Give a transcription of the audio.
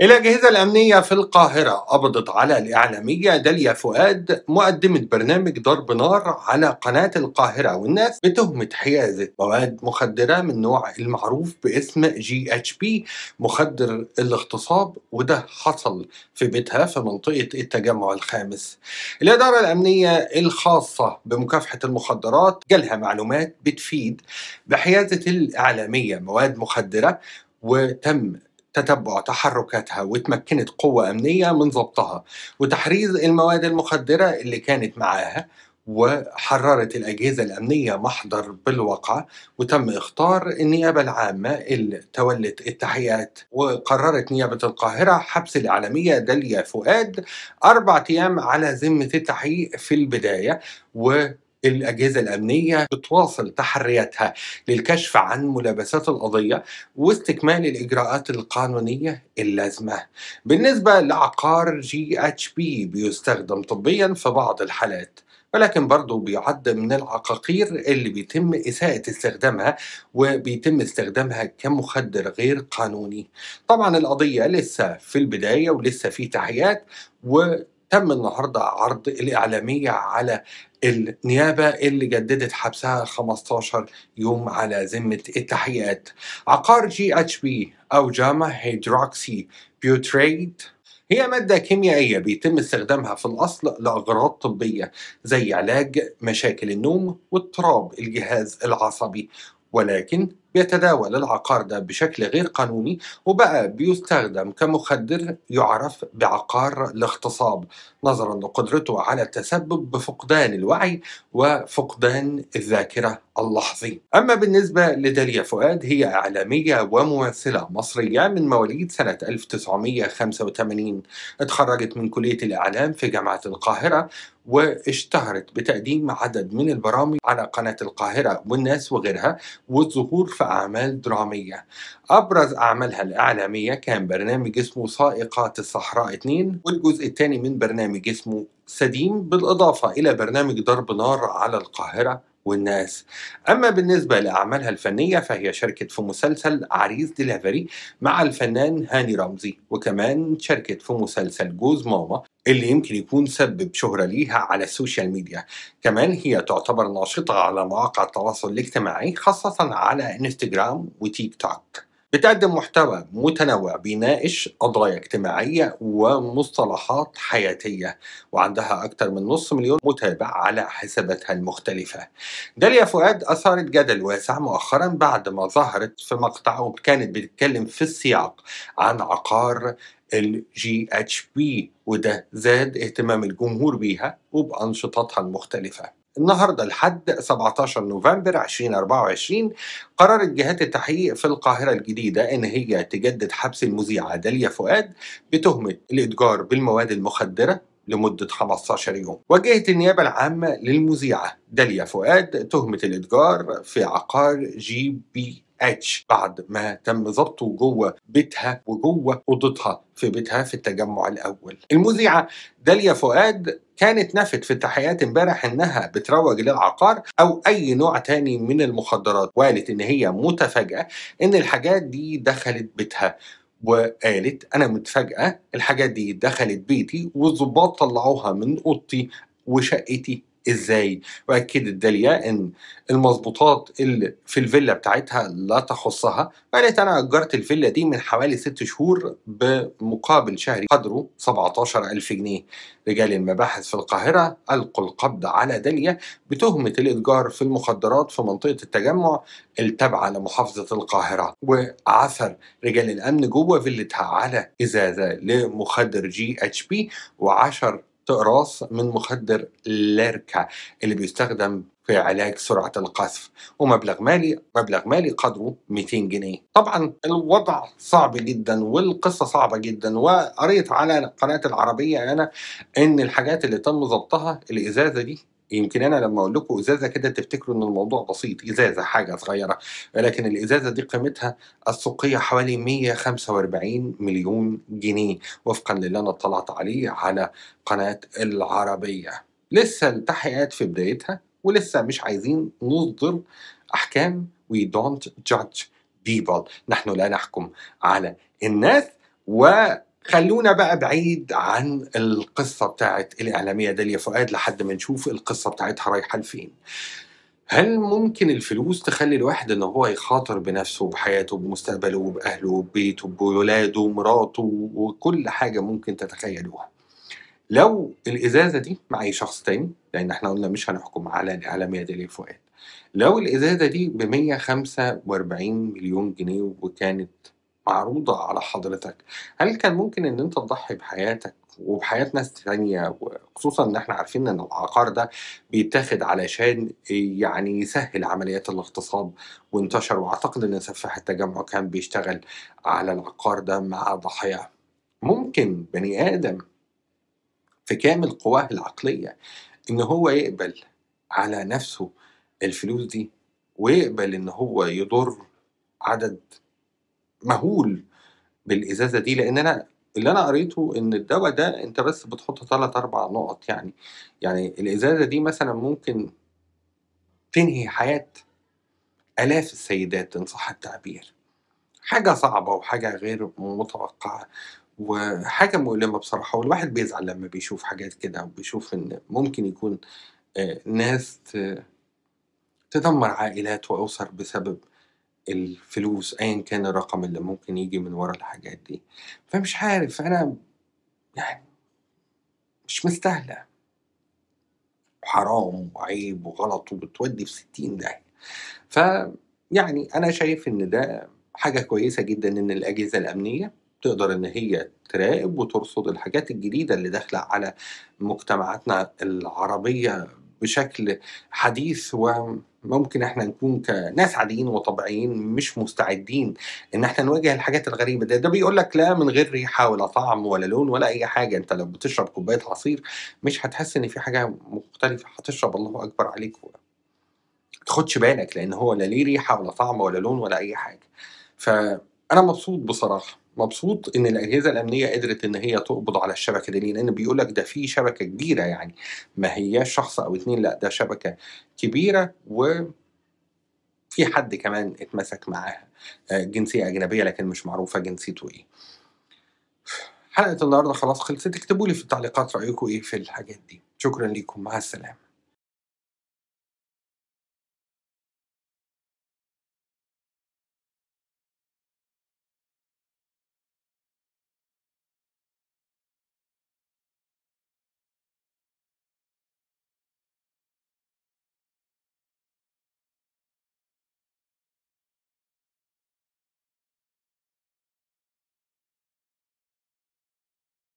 الأجهزة الأمنية في القاهرة قبضت على الإعلامية داليا فؤاد مقدمة برنامج ضرب نار على قناة القاهرة والناس بتهمة حيازة مواد مخدرة من نوع المعروف باسم جي اتش بي مخدر الاغتصاب وده حصل في بيتها في منطقة التجمع الخامس. الإدارة الأمنية الخاصة بمكافحة المخدرات جالها معلومات بتفيد بحيازة الإعلامية مواد مخدرة وتم تتبع تحركاتها وتمكنت قوة أمنية من ضبطها وتحريز المواد المخدرة اللي كانت معاها وحررت الأجهزة الأمنية محضر بالواقع وتم إختار النيابة العامة اللي تولت التحقيقات وقررت نيابة القاهرة حبس الإعلامية داليا فؤاد أربعة أيام على ذمة التحقيق في البداية و الأجهزة الأمنية بتواصل تحرياتها للكشف عن ملابسات القضية واستكمال الإجراءات القانونية اللازمة بالنسبة لعقار جي اتش بي بيستخدم طبيا في بعض الحالات ولكن برضه بيعد من العقاقير اللي بيتم إساءة استخدامها وبيتم استخدامها كمخدر غير قانوني طبعا القضية لسه في البداية ولسه في تحيات و تم النهارده عرض الإعلامية على النيابة اللي جددت حبسها 15 يوم على ذمة التحقيقات عقار جي اتش بي أو جاما هيدروكسي بيوتريد هي مادة كيميائية بيتم استخدامها في الأصل لأغراض طبية زي علاج مشاكل النوم واضطراب الجهاز العصبي ولكن بيتداول العقار ده بشكل غير قانوني وبقى بيستخدم كمخدر يعرف بعقار الاغتصاب نظرا لقدرته على التسبب بفقدان الوعي وفقدان الذاكرة اللحظي أما بالنسبة لداليا فؤاد هي إعلامية وممثلة مصرية من مواليد سنة 1985 اتخرجت من كلية الإعلام في جامعة القاهرة واشتهرت بتقديم عدد من البرامج على قناة القاهرة والناس وغيرها والظهور في أعمال درامية أبرز أعمالها الإعلامية كان برنامج اسمه سائقات الصحراء 2 والجزء الثاني من برنامج اسمه سديم بالإضافة إلى برنامج ضرب نار على القاهرة والناس أما بالنسبة لأعمالها الفنية فهي شاركت في مسلسل عريس ديليفري مع الفنان هاني رمزي وكمان شاركت في مسلسل جوز ماما اللي يمكن يكون سبب شهرة ليها على السوشيال ميديا كمان هي تعتبر ناشطة على مواقع التواصل الاجتماعي خاصة على انستجرام وتيك توك بتقدم محتوى متنوع بيناقش قضايا اجتماعية ومصطلحات حياتية وعندها أكثر من نص مليون متابع على حساباتها المختلفة داليا فؤاد أثارت جدل واسع مؤخرا بعد ما ظهرت في مقطع وكانت بتتكلم في السياق عن عقار الجي اتش بي وده زاد اهتمام الجمهور بيها وبأنشطتها المختلفة النهارده لحد 17 نوفمبر 2024 قررت جهات التحقيق في القاهره الجديده ان هي تجدد حبس المذيعه داليا فؤاد بتهمه الاتجار بالمواد المخدره لمدة 15 يوم وجهت النيابة العامة للمذيعة داليا فؤاد تهمة الإتجار في عقار جي بي اتش بعد ما تم ضبطه جوه بيتها وجوه اوضتها في بيتها في التجمع الاول. المذيعه داليا فؤاد كانت نفت في التحقيقات امبارح انها بتروج للعقار او اي نوع تاني من المخدرات وقالت ان هي متفاجئه ان الحاجات دي دخلت بيتها وقالت انا متفاجئه الحاجات دي دخلت بيتي والظباط طلعوها من اوضتي وشقتي ازاي واكدت داليا ان المظبوطات اللي في الفيلا بتاعتها لا تخصها وقالت انا اجرت الفيلا دي من حوالي ست شهور بمقابل شهري قدره 17000 جنيه رجال المباحث في القاهره القوا القبض على داليا بتهمه الاتجار في المخدرات في منطقه التجمع التابعه لمحافظه القاهره وعثر رجال الامن جوه فيلتها على ازازه لمخدر جي اتش بي وعشر تقراص من مخدر ليركا اللي بيستخدم في علاج سرعة القذف ومبلغ مالي مبلغ مالي قدره 200 جنيه طبعا الوضع صعب جدا والقصة صعبة جدا وقريت على قناة العربية أنا إن الحاجات اللي تم ضبطها الإزازة دي يمكن انا لما اقول لكم ازازه كده تفتكروا ان الموضوع بسيط ازازه حاجه صغيره ولكن الازازه دي قيمتها السوقيه حوالي 145 مليون جنيه وفقا للي انا اطلعت عليه على قناه العربيه لسه التحقيقات في بدايتها ولسه مش عايزين نصدر احكام وي دونت جادج بيبل نحن لا نحكم على الناس و خلونا بقى بعيد عن القصه بتاعت الاعلاميه داليا فؤاد لحد ما نشوف القصه بتاعتها رايحه لفين هل ممكن الفلوس تخلي الواحد ان هو يخاطر بنفسه وبحياته وبمستقبله وباهله وببيته بولاده ومراته وكل حاجه ممكن تتخيلوها لو الازازه دي مع اي شخص تاني لان احنا قلنا مش هنحكم على الاعلاميه داليا فؤاد لو الازازه دي ب 145 مليون جنيه وكانت معروضة على حضرتك هل كان ممكن إن أنت تضحي بحياتك وبحياة ناس تانية وخصوصا إن إحنا عارفين إن العقار ده بيتاخد علشان يعني يسهل عمليات الاغتصاب وانتشر وأعتقد إن سفاح التجمع كان بيشتغل على العقار ده مع ضحاياه ممكن بني آدم في كامل قواه العقلية إن هو يقبل على نفسه الفلوس دي ويقبل إن هو يضر عدد مهول بالازازه دي لان انا اللي انا قريته ان الدواء ده انت بس بتحط ثلاث اربع نقط يعني يعني الازازه دي مثلا ممكن تنهي حياه الاف السيدات ان صح التعبير حاجه صعبه وحاجه غير متوقعه وحاجه مؤلمه بصراحه والواحد بيزعل لما بيشوف حاجات كده وبيشوف ان ممكن يكون آه، ناس تدمر عائلات واسر بسبب الفلوس ايا كان الرقم اللي ممكن يجي من ورا الحاجات دي فمش عارف انا يعني مش مستاهله وحرام وعيب وغلط وبتودي في 60 داهيه فيعني انا شايف ان ده حاجه كويسه جدا ان الاجهزه الامنيه تقدر ان هي تراقب وترصد الحاجات الجديده اللي داخله على مجتمعاتنا العربيه بشكل حديث و ممكن احنا نكون كناس عاديين وطبيعيين مش مستعدين ان احنا نواجه الحاجات الغريبه ده ده بيقول لك لا من غير ريحه ولا طعم ولا لون ولا اي حاجه انت لو بتشرب كوبايه عصير مش هتحس ان في حاجه مختلفه هتشرب الله اكبر عليك تاخدش بالك لان هو لا ليه ريحه ولا طعم ولا لون ولا اي حاجه فانا مبسوط بصراحه مبسوط ان الاجهزه الامنيه قدرت ان هي تقبض على الشبكه دي لان بيقول لك ده في شبكه كبيره يعني ما هياش شخص او اثنين لا ده شبكه كبيره و في حد كمان اتمسك معاها آه، جنسيه اجنبيه لكن مش معروفه جنسيته ايه حلقه النهارده خلاص خلصت اكتبوا لي في التعليقات رايكم ايه في الحاجات دي شكرا لكم مع السلامه